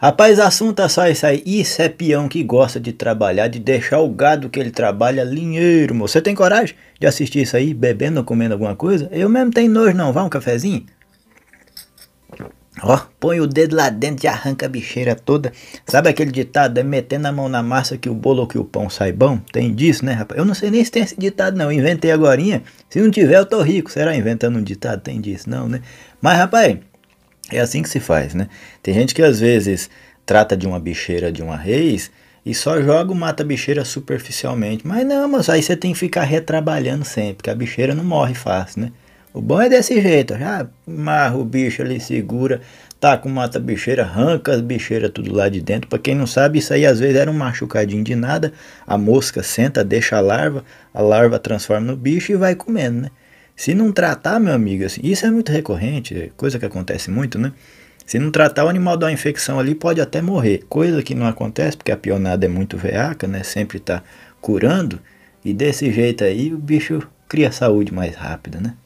Rapaz, assunto é só isso aí. Isso é peão que gosta de trabalhar, de deixar o gado que ele trabalha linheiro, moço. Você tem coragem de assistir isso aí, bebendo ou comendo alguma coisa? Eu mesmo tenho nojo não, vá um cafezinho? Ó, põe o dedo lá dentro e arranca a bicheira toda. Sabe aquele ditado, é metendo a mão na massa que o bolo ou que o pão sai bom? Tem disso, né, rapaz? Eu não sei nem se tem esse ditado, não. Eu inventei agorinha. Se não tiver, eu tô rico. Será inventando um ditado? Tem disso, não, né? Mas, rapaz... É assim que se faz, né? Tem gente que às vezes trata de uma bicheira de uma reis e só joga o mata-bicheira superficialmente. Mas não, mas aí você tem que ficar retrabalhando sempre, porque a bicheira não morre fácil, né? O bom é desse jeito, já marra o bicho ali, segura, taca o mata-bicheira, arranca as bicheiras tudo lá de dentro. Para quem não sabe, isso aí às vezes era um machucadinho de nada. A mosca senta, deixa a larva, a larva transforma no bicho e vai comendo, né? Se não tratar, meu amigo, assim, isso é muito recorrente, é coisa que acontece muito, né? Se não tratar, o animal da infecção ali pode até morrer, coisa que não acontece porque a pionada é muito veaca, né? Sempre está curando e desse jeito aí o bicho cria saúde mais rápida, né?